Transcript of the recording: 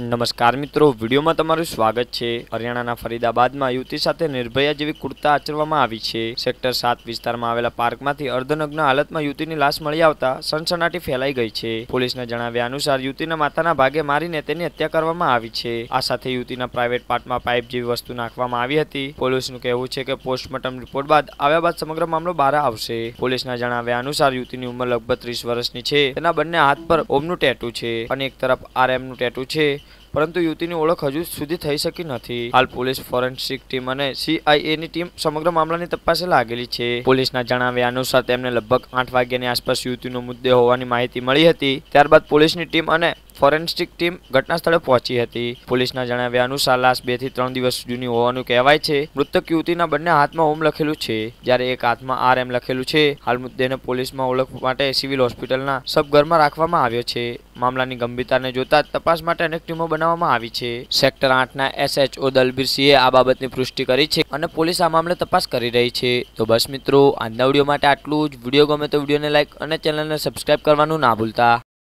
નમસ્કાર મિત્રો વિડીયોમાં તમારું સ્વાગત છે હરિયાણાના ફરીદાબાદમાં યુવતી સાથે નિર્ભયા જેવી કુર્તા આચરવામાં આવી છે સેક્ટર સાત વિસ્તારમાં આવેલા પાર્કમાંથી અર્ધનગ્ન હાલતમાં યુવતીની લાશ મળી આવતા સનસનાટી ફેલાઈ ગઈ છે પોલીસના જણાવ્યા અનુસાર યુવતીના માથાના ભાગે મારીને તેની હત્યા કરવામાં આવી છે આ સાથે યુવતીના પ્રાઇવેટ પાર્ટમાં પાઇપ જેવી વસ્તુ નાખવામાં આવી હતી પોલીસનું કહેવું છે કે પોસ્ટમોર્ટમ રિપોર્ટ બાદ આવ્યા બાદ સમગ્ર મામલો બહાર આવશે પોલીસના જણાવ્યા અનુસાર યુવતીની ઉંમર લગભગ ત્રીસ વર્ષની છે તેના બંને હાથ પર ઓમનું ટેટુ છે અને એક તરફ આરએમનું ટેટુ છે પરંતુ યુવતીની ઓળખ હજુ સુધી થઈ શકી નથી હાલ પોલીસ ફોરેન્સિક ટીમ અને સીઆઈએ ની ટીમ સમગ્ર મામલાની તપાસે લાગેલી છે પોલીસના જણાવ્યા અનુસાર તેમને લગભગ આઠ વાગ્યાની આસપાસ યુવતીનો મુદ્દે હોવાની માહિતી મળી હતી ત્યારબાદ પોલીસની ટીમ અને ફોરેન્સિક ટીમ ઘટના સ્થળે પહોંચી હતી પોલીસના જણાવ્યા અનુસાર લાશ બે થી ત્રણ દિવસ જૂની હોવાનું કહેવાય છે મૃતક યુવતીના બંને હાથમાં ઓમ લખેલું છે જ્યારે એક હાથમાં આર એમ લખેલું છે હાલ મુદ્દેને પોલીસમાં ઓળખ માટે સિવિલ હોસ્પિટલના સબઘરમાં રાખવામાં આવ્યો છે મામલાની ગંભીરતાને જોતા તપાસ માટે અનેક ટીમો બનાવવામાં આવી છે સેક્ટર આઠના એસએચઓ દલબીરસિંહે આ બાબતની પુષ્ટિ કરી છે અને પોલીસ આ મામલે તપાસ કરી રહી છે તો બસ મિત્રો આજના વિડીયો માટે આટલું જ વિડીયો ગમે તો વિડીયોને લાઇક અને ચેનલને સબસ્ક્રાઇબ કરવાનું ના ભૂલતા